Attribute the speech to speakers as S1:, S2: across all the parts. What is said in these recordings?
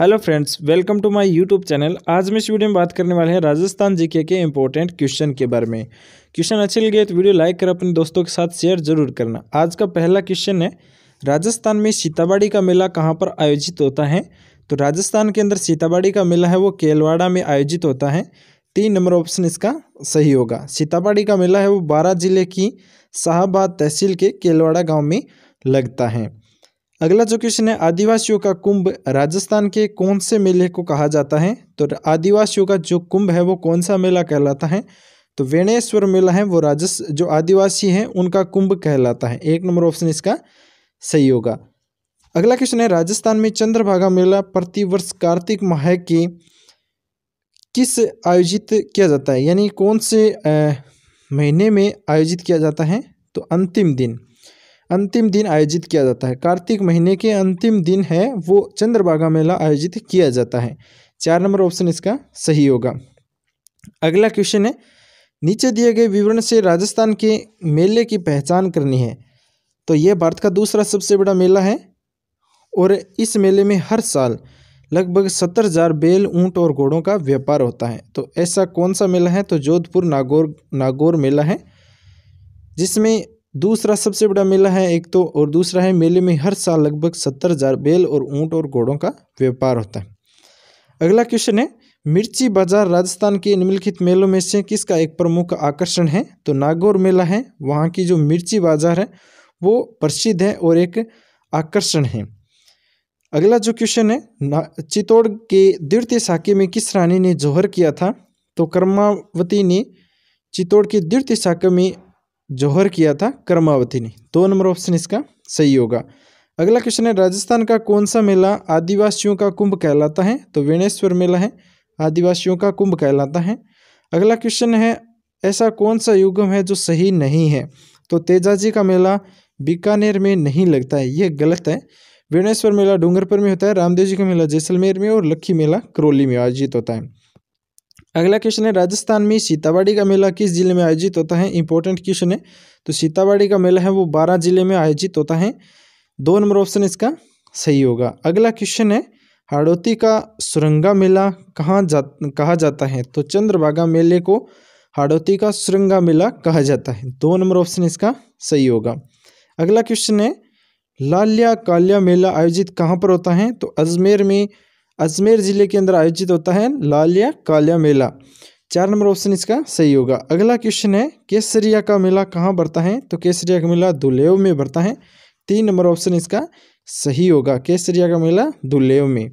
S1: hello friends welcome to my YouTube channel आज मैं इस वीडियो में बात करने वाले हैं राजस्थान जीके के इंपॉर्टेंट क्वेश्चन के बारे में क्वेश्चन अच्छे लगे तो वीडियो लाइक कर अपने दोस्तों के साथ शेयर जरूर करना आज का पहला क्वेश्चन है राजस्थान में सीताबाड़ी का मेला कहाँ पर आयोजित होता है तो राजस्थान के अंदर सीताबाड़ी का मेला है वो केलवाड़ा में आयोजित होता है तीन नंबर ऑप्शन इसका सही होगा सीताबाड़ी का मेला है वो बारह जिले की शाहबाद तहसील के केलवाड़ा गाँव में लगता है अगला जो क्वेश्चन है आदिवासियों का कुंभ राजस्थान के कौन से मेले को कहा जाता है तो आदिवासियों का जो कुंभ है वो कौन सा मेला कहलाता है तो वेणेश्वर मेला है वो राजस जो आदिवासी हैं उनका कुंभ कहलाता है एक नंबर ऑप्शन इसका सही होगा अगला क्वेश्चन है राजस्थान में चंद्रभागा मेला प्रतिवर्ष कार्तिक माह के किस आयोजित किया जाता है यानी कौन से महीने में आयोजित किया जाता है तो अंतिम दिन अंतिम दिन आयोजित किया जाता है कार्तिक महीने के अंतिम दिन है वो चंद्रभागा मेला आयोजित किया जाता है चार नंबर ऑप्शन इसका सही होगा अगला क्वेश्चन है नीचे दिए गए विवरण से राजस्थान के मेले की पहचान करनी है तो यह भारत का दूसरा सबसे बड़ा मेला है और इस मेले में हर साल लगभग सत्तर हजार बेल ऊंट और घोड़ों का व्यापार होता है तो ऐसा कौन सा मेला है तो जोधपुर नागौर नागौर मेला है जिसमें दूसरा सबसे बड़ा मेला है एक तो और दूसरा है मेले में हर साल लगभग सत्तर हज़ार बैल और ऊंट और घोड़ों का व्यापार होता है अगला क्वेश्चन है मिर्ची बाजार राजस्थान के निम्नलिखित मेलों में से किसका एक प्रमुख आकर्षण है तो नागौर मेला है वहाँ की जो मिर्ची बाजार है वो प्रसिद्ध है और एक आकर्षण है अगला जो क्वेश्चन है चित्तौड़ के द्वितीय साके में किस रानी ने जौहर किया था तो कर्मावती ने चित्तौड़ के द्वितीय साके में जौहर किया था कर्मावती ने दो नंबर ऑप्शन इसका सही होगा अगला क्वेश्चन है राजस्थान का कौन सा मेला आदिवासियों का कुंभ कहलाता है तो वेणेश्वर मेला है आदिवासियों का कुंभ कहलाता है अगला क्वेश्चन है ऐसा कौन सा युगम है जो सही नहीं है तो तेजाजी का मेला बीकानेर में नहीं लगता है यह गलत है वीणेश्वर मेला डूंगरपुर में होता है रामदेव जी का मेला जैसलमेर में और लक्खी मेला करौली में आयोजित होता है अगला क्वेश्चन है राजस्थान में सीतावाड़ी का मेला किस जिले में आयोजित होता है इंपॉर्टेंट क्वेश्चन है तो सीतावाड़ी का मेला है वो बारह जिले में आयोजित होता है दो नंबर ऑप्शन इसका सही होगा अगला क्वेश्चन है हाड़ोती का सुरंगा मेला कहाँ जा कहा जाता है तो चंद्रभागा मेले को हाड़ोती का सुरंगा मेला कहा जाता है दो नंबर ऑप्शन इसका सही होगा अगला क्वेश्चन है लाल्या काल्या मेला आयोजित कहाँ पर होता है तो अजमेर में अजमेर ज़िले के अंदर आयोजित होता है लालिया कालिया मेला चार नंबर ऑप्शन इसका सही होगा अगला क्वेश्चन है केसरिया का मेला कहाँ भरता है तो केसरिया का मेला दुलेव में भरता है तीन नंबर ऑप्शन इसका सही होगा केसरिया का मेला दुलेव में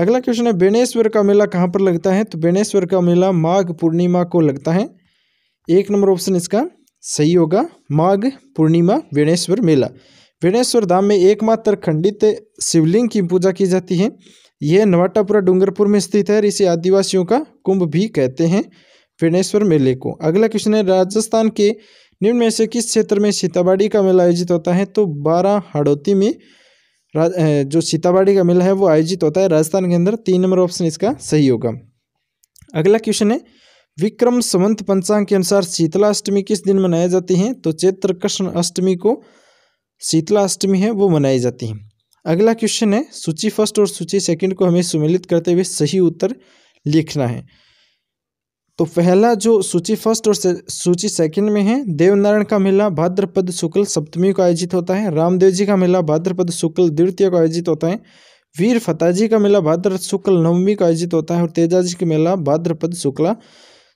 S1: अगला क्वेश्चन है बेनेश्वर का मेला कहाँ पर लगता है तो बेणेश्वर का मेला माघ पूर्णिमा को लगता है एक नंबर ऑप्शन इसका सही होगा माघ पूर्णिमा बेनेश्वर मेला बेनेश्वर धाम में एकमात्र खंडित शिवलिंग की पूजा की जाती है यह नवाटापुरा डूंगरपुर में स्थित है और इसे आदिवासियों का कुंभ भी कहते हैं पेणेश्वर मेले को अगला क्वेश्चन है राजस्थान के निम्न में से किस क्षेत्र में सीताबाड़ी का मेला आयोजित होता है तो बारह हड़ौती में जो सीताबाड़ी का मेला है वो आयोजित होता है राजस्थान के अंदर तीन नंबर ऑप्शन इसका सही होगा अगला क्वेश्चन है विक्रम संवंत पंचांग के अनुसार शीतला अष्टमी किस दिन मनाई जाती है तो चैत्र कृष्ण अष्टमी को शीतला अष्टमी है वो मनाई जाती है अगला क्वेश्चन है सूची फर्स्ट और सूची सेकंड को हमें सुमिलित करते हुए सही उत्तर लिखना है तो पहला जो सूची फर्स्ट और से, सूची सेकंड में है देवनारायण का मेला भाद्रपद शुक्ल सप्तमी को आयोजित होता है रामदेव जी का मेला भाद्रपद शुक्ल द्वितीय को आयोजित होता है वीर फताजी का मेला भाद्र शुक्ल नवमी को आयोजित होता है और तेजाजी का मेला भाद्रपद शुक्ला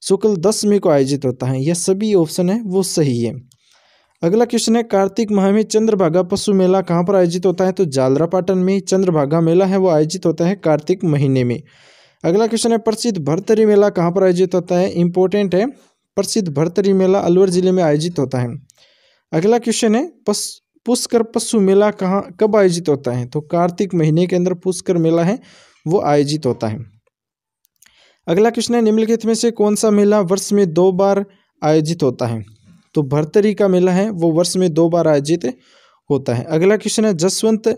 S1: शुक्ल दसवीं को आयोजित होता है यह सभी ऑप्शन है वो सही है अगला क्वेश्चन है कार्तिक माह में चंद्रभागा पशु मेला कहाँ पर आयोजित होता है तो जालरापाटन में चंद्रभागा मेला है वो आयोजित होता है कार्तिक महीने में अगला क्वेश्चन है प्रसिद्ध भरतरी मेला कहाँ पर आयोजित होता है इंपॉर्टेंट है प्रसिद्ध भरतरी मेला अलवर जिले में आयोजित होता है अगला क्वेश्चन है पस पुष्कर पशु मेला कहाँ कब आयोजित होता है तो कार्तिक महीने के अंदर पुष्कर मेला है वो आयोजित होता है अगला क्वेश्चन है निम्नलिखित में से कौन सा मेला वर्ष में दो बार आयोजित होता है तो भरतरी का मेला है वो वर्ष में दो बार आयोजित होता है अगला क्वेश्चन है जसवंत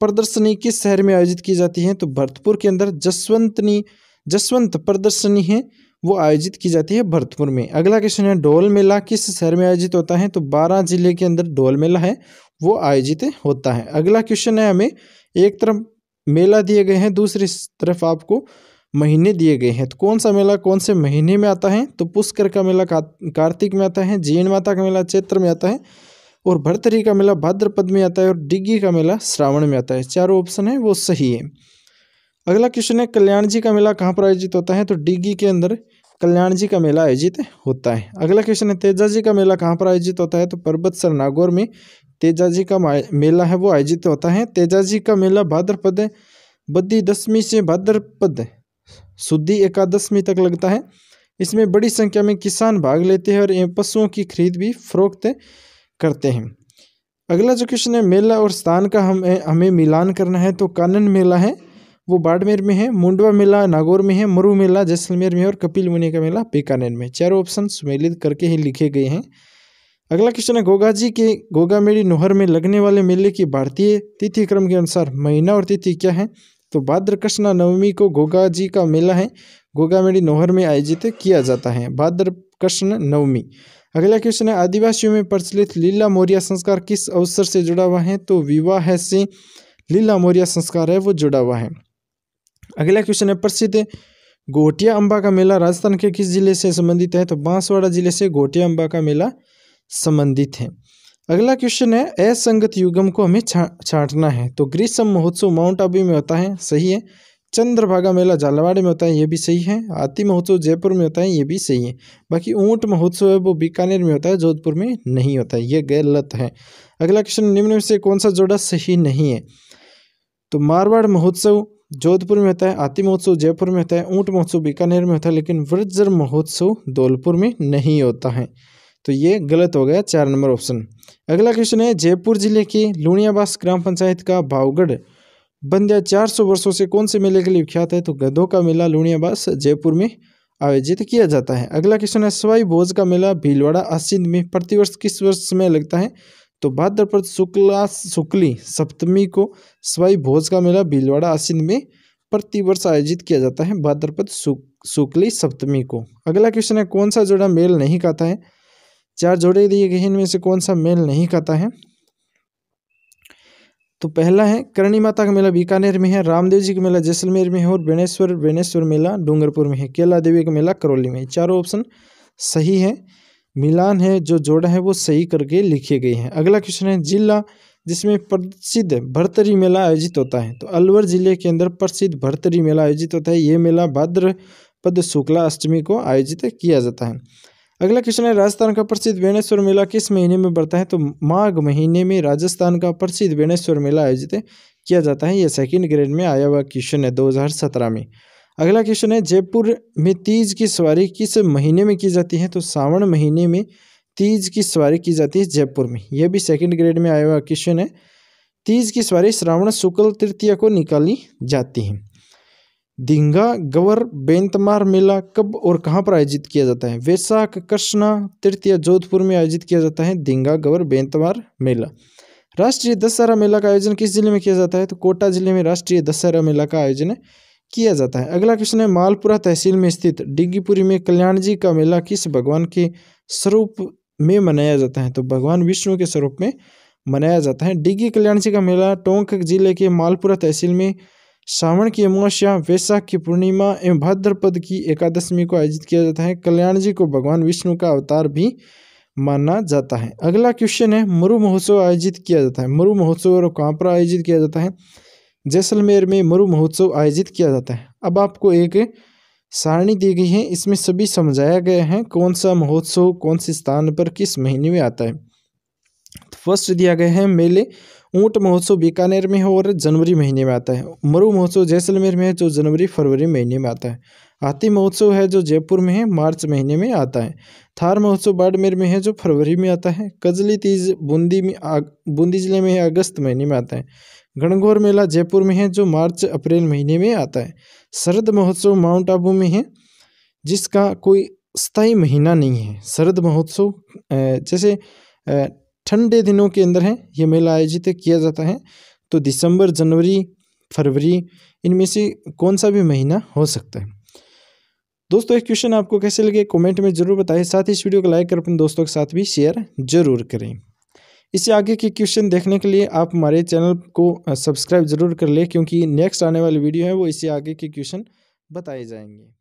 S1: प्रदर्शनी किस शहर में आयोजित की जाती है तो भरतपुर के अंदर जसवंतनी जसवंत प्रदर्शनी है वो आयोजित की जाती है भरतपुर में अगला क्वेश्चन है डोल मेला किस शहर में आयोजित होता है तो बारह जिले के अंदर डोल मेला है वो आयोजित होता है अगला क्वेश्चन है हमें एक तरफ मेला दिए गए हैं दूसरी तरफ आपको महीने दिए गए हैं तो कौन सा मेला कौन से महीने में आता है तो पुष्कर का मेला कार्तिक में आता है जैन माता का मेला चैत्र में आता है और भरतरी का मेला भाद्रपद में आता है और डिग्गी का मेला श्रावण में आता है चारों ऑप्शन है वो सही है अगला क्वेश्चन है कल्याण जी का मेला कहाँ पर आयोजित होता है तो डिग्गी के अंदर कल्याण जी का मेला आयोजित होता है अगला क्वेश्चन है तेजा जी का मेला कहाँ पर आयोजित होता है तो पर्वत सर नागौर में तेजा जी का मेला है वो आयोजित होता है तेजा जी का मेला भाद्रपद बद्दी दशमी से भाद्रपद एकादश एकादशमी तक लगता है इसमें बड़ी संख्या में किसान भाग लेते हैं और पशुओं की खरीद भी फरोख्त करते हैं अगला जो क्वेश्चन है मेला और स्थान का हम हमें मिलान करना है तो कानन मेला है वो बाड़मेर में है मुंडवा मेला नागौर में है मरु मेला जैसलमेर में और कपिल मुनि का मेला बीकानेर में चारों ऑप्शन सुमेलित करके ही लिखे गए हैं अगला क्वेश्चन है गोगा जी के गोगा मेड़ी नोहर में लगने वाले मेले की भारतीय तिथि क्रम के अनुसार महीना और तिथि क्या है तो भाद्र कृष्ण नवमी को गोगा जी का मेला है गोगा मेड़ी नोहर में आयोजित किया जाता है भाद्र कृष्ण नवमी अगला क्वेश्चन है आदिवासियों में प्रचलित लीला मौर्य संस्कार किस अवसर से जुड़ा हुआ है तो विवाह से लीला मौर्य संस्कार है वो जुड़ा हुआ है अगला क्वेश्चन है प्रसिद्ध गोटिया अम्बा का मेला राजस्थान के किस जिले से संबंधित है तो बांसवाड़ा जिले से गोटिया अम्बा का मेला संबंधित है अगला क्वेश्चन है असंगत युगम को हमें छांटना है तो ग्रीष्म महोत्सव माउंट आबू में होता है सही है चंद्रभागा मेला झालावाड़ में होता है ये भी सही है आती महोत्सव जयपुर में होता है ये भी सही है बाकी ऊँट महोत्सव है वो बीकानेर में होता है जोधपुर में नहीं होता है ये गलत है अगला क्वेश्चन निम्न में से कौन सा जोड़ा सही नहीं है तो मारवाड़ महोत्सव जोधपुर में होता है आती महोत्सव जयपुर में होता है ऊँट महोत्सव बीकानेर में होता है लेकिन वृजर महोत्सव धौलपुर में नहीं होता है तो ये गलत हो गया चार नंबर ऑप्शन अगला क्वेश्चन है जयपुर जिले के लुणियाबास ग्राम पंचायत का भावगढ़ बंदिया 400 वर्षों से कौन से मेले के लिए विख्यात है तो गधों का मेला लुणियाबास जयपुर में आयोजित किया जाता है अगला क्वेश्चन है सवाई भोज का मेला भीलवाड़ा आसिंद में प्रतिवर्ष किस वर्ष में लगता है तो भाद्रपद शुक्ला शुक्ली सप्तमी को सवाई भोज का मेला भीलवाड़ा आसिंद में प्रतिवर्ष आयोजित किया जाता है भाद्रपद शुक्ली सप्तमी को अगला क्वेश्चन है कौन सा जोड़ा मेल नहीं खाता है चार जोड़े दिए गए इनमें से कौन सा मेल नहीं खाता है तो पहला है करणी माता का मेला बीकानेर में है रामदेव जी का मेला जैसलमेर में है और बेनेश्वर बेनेश्वर मेला डूंगरपुर में है केला देवी का मेला करौली में चारों ऑप्शन सही है मिलान है जो जोड़ा है वो सही करके लिखे गए हैं अगला क्वेश्चन है जिला जिसमें प्रसिद्ध भरतरी मेला आयोजित होता है तो अलवर जिले के अंदर प्रसिद्ध भरतरी मेला आयोजित होता है ये मेला भाद्रपद शुक्ला अष्टमी को आयोजित किया जाता है अगला क्वेश्चन है राजस्थान का प्रसिद्ध बेणेश्वर मेला किस महीने में बढ़ता है तो माघ महीने में राजस्थान का प्रसिद्ध बेणेश्वर मेला आयोजित किया जाता है यह सेकंड ग्रेड में आया हुआ क्वेश्चन है 2017 में अगला क्वेश्चन है जयपुर में तीज की सवारी किस महीने में की जाती है तो सावन महीने में तीज की सवारी की जाती है जयपुर में यह भी सेकंड ग्रेड में आया हुआ क्वेश्चन है तीज की सवारी श्रावण शुक्ल तृतीया को निकाली जाती है दिंगा गवर बेंतमार मेला कब और कहाँ पर आयोजित किया जाता है वैशाख कृष्णा तृतीय जोधपुर में आयोजित किया जाता है दिंगा गवर बेंतमार मेला राष्ट्रीय दशहरा मेला का आयोजन किस जिले में किया जाता है तो कोटा जिले में राष्ट्रीय दशहरा मेला का आयोजन किया जाता है अगला क्वेश्चन है मालपुरा तहसील में स्थित डिग्गीपुरी में कल्याण जी का मेला किस भगवान के स्वरूप में मनाया जाता है तो भगवान विष्णु के स्वरूप में मनाया जाता है डिग्गी कल्याण जी का मेला टोंक जिले के मालपुरा तहसील में श्रावण की अमावस्या वैशाख की पूर्णिमा एवं भाद्रपद की एकादशमी को आयोजित किया जाता है कल्याण जी को भगवान विष्णु का अवतार भी माना जाता है अगला क्वेश्चन है मरु महोत्सव आयोजित किया जाता है मरु महोत्सव और कहाँ पर आयोजित किया जाता है जैसलमेर में मरु महोत्सव आयोजित किया जाता है अब आपको एक सारणी दी गई है इसमें सभी समझाया गया है कौन सा महोत्सव कौन से स्थान पर किस महीने में आता है तो फर्स्ट दिया गया है मेले ऊँट महोत्सव बीकानेर में हो और जनवरी महीने में आता है मरु महोत्सव जैसलमेर में है जो जनवरी फरवरी महीने में आता है हाथी महोत्सव है जो जयपुर में है मार्च महीने में आता है थार महोत्सव बाड़मेर में है जो फरवरी में आता है कजली तीज बूंदी में बूंदी जिले में अगस्त महीने में आता है गणगौर मेला जयपुर में है जो मार्च अप्रैल महीने में आता है शरद महोत्सव माउंट आबू में है जिसका कोई स्थाई महीना नहीं है शरद महोत्सव जैसे ठंडे दिनों के अंदर है ये मेला आयोजित किया जाता है तो दिसंबर जनवरी फरवरी इनमें से कौन सा भी महीना हो सकता है दोस्तों एक क्वेश्चन आपको कैसे लगे कमेंट में जरूर बताएं साथ ही इस वीडियो को लाइक कर अपने दोस्तों के साथ भी शेयर जरूर करें इससे आगे के क्वेश्चन देखने के लिए आप हमारे चैनल को सब्सक्राइब जरूर कर लें क्योंकि नेक्स्ट आने वाली वीडियो है वो इससे आगे के क्वेश्चन बताए जाएंगे